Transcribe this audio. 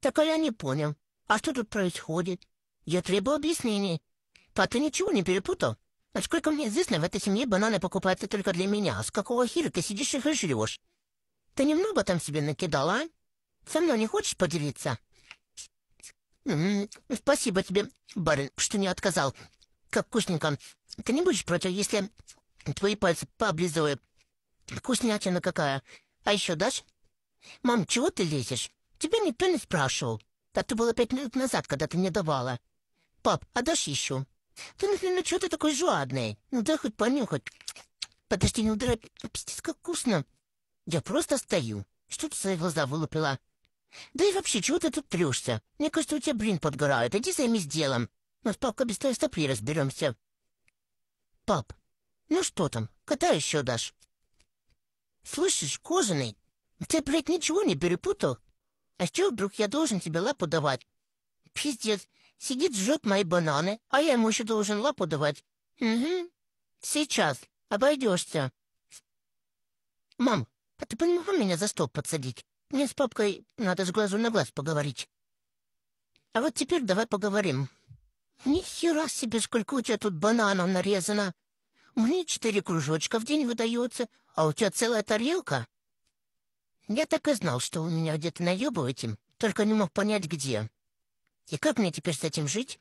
Так а я не понял. А что тут происходит? Я требую объяснений. А ты ничего не перепутал? Насколько мне известно, в этой семье бананы покупаются только для меня. С какого хера ты сидишь и жрешь? Ты немного там себе накидала, а? Со мной не хочешь поделиться? М м-м, -м -м, спасибо тебе, барин, что не отказал. Как вкусненько. Ты не будешь против, если твои пальцы пооблизываю? Вкуснятина какая. А еще дашь? Мам, чего ты лезешь? Тебя никто не спрашивал. да ты было пять минут назад, когда ты мне давала. Пап, а дашь еще? Да нахрена, что ты такой жадный? Ну да хоть понюхать. Подожди, не ударай. Пиздец, как вкусно. Я просто стою. Что ты свои глаза вылупила? Да и вообще, чего ты тут трешься? Мне кажется, у тебя блин подгорает. Иди займись делом. Мы с папкой без твоей стопли разберемся. Пап, ну что там, кота еще дашь? Слышишь, кожаный, ты, блядь, ничего не перепутал? А с чего вдруг я должен тебе лапу давать? Пиздец, сидит, жжет мои бананы, а я ему еще должен лапу давать. Угу, сейчас, обойдешься. Мам, а ты не могла меня за стол подсадить? Мне с папкой надо с глазу на глаз поговорить. А вот теперь давай поговорим. Ни хера себе, сколько у тебя тут бананов нарезано. Мне четыре кружочка в день выдается, а у тебя целая тарелка. Я так и знал, что у меня где-то наебываете, только не мог понять, где. И как мне теперь с этим жить?